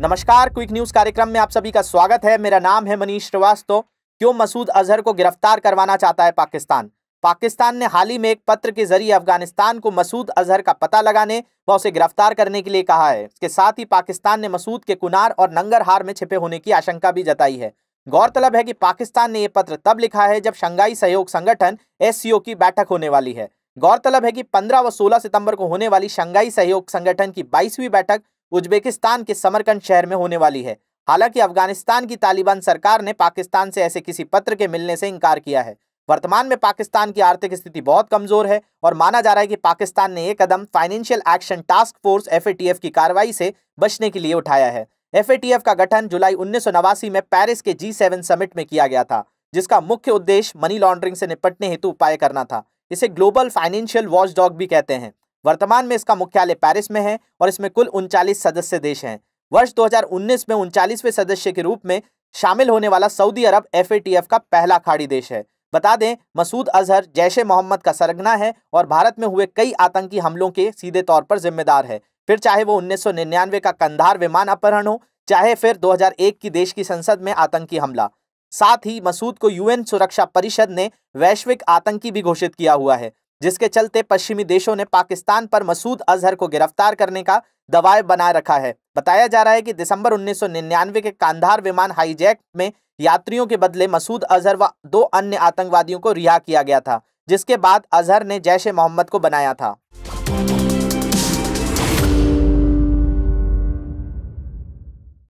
नमस्कार quick news कार्यक्रम में आप सभी का स्वागत है मेरा नाम है मनीष श्रीवास्तव क्यों मसूद अजहर को गिरफ्तार करवाना चाहता है पाकिस्तान पाकिस्तान ने हाल ही में एक पत्र के जरिए अफगानिस्तान को मसूद अजहर का पता लगाने व उसे गिरफ्तार करने के लिए कहा है इसके साथ ही पाकिस्तान ने मसूद के कुनार और नंगरहार में छिपे होने की आशंका भी जताई है गौरतलब है कि पाकिस्तान ने यह पत्र तब लिखा है जब शंघाई सहयोग संगठन एस की बैठक होने वाली है गौरतलब है कि 15 व 16 सितंबर को होने वाली शंघाई सहयोग संगठन की 22वीं बैठक उज्बेकिस्तान के समरकंद शहर में होने वाली है हालांकि अफगानिस्तान की तालिबान सरकार ने पाकिस्तान से ऐसे किसी पत्र के मिलने से इनकार किया है वर्तमान में पाकिस्तान की आर्थिक स्थिति बहुत कमजोर है और माना जा रहा है कि पाकिस्तान ने यह कदम financial action task force F की कार्रवाई से बचने के लिए उठाया है एफ का गठन जुलाई उन्नीस में पेरिस के जी समिट में किया गया था जिसका मुख्य उद्देश्य मनी लॉन्ड्रिंग से निपटने हेतु उपाय करना था इसे ग्लोबल फाइनेंशियल वॉचडॉग भी कहते हैं वर्तमान में इसका मुख्यालय पेरिस में है और इसमें कुल उनचालीस सदस्य देश हैं वर्ष 2019 में उनचालीसवें सदस्य के रूप में शामिल होने वाला सऊदी अरब एफ का पहला खाड़ी देश है बता दें मसूद अजहर जैश मोहम्मद का सरगना है और भारत में हुए कई आतंकी हमलों के सीधे तौर पर जिम्मेदार है फिर चाहे वो उन्नीस का कंधार विमान अपहरण हो चाहे फिर 2001 की देश की संसद में आतंकी हमला साथ ही मसूद को यूएन सुरक्षा परिषद ने वैश्विक आतंकी भी घोषित किया हुआ है जिसके चलते पश्चिमी देशों ने पाकिस्तान पर मसूद अजहर को गिरफ्तार करने का दबाव बनाए रखा है बताया जा रहा है कि दिसंबर 1999 के कांधार विमान हाईजैक में यात्रियों के बदले मसूद अजहर व दो अन्य आतंकवादियों को रिहा किया गया था जिसके बाद अजहर ने जैश ए मोहम्मद को बनाया था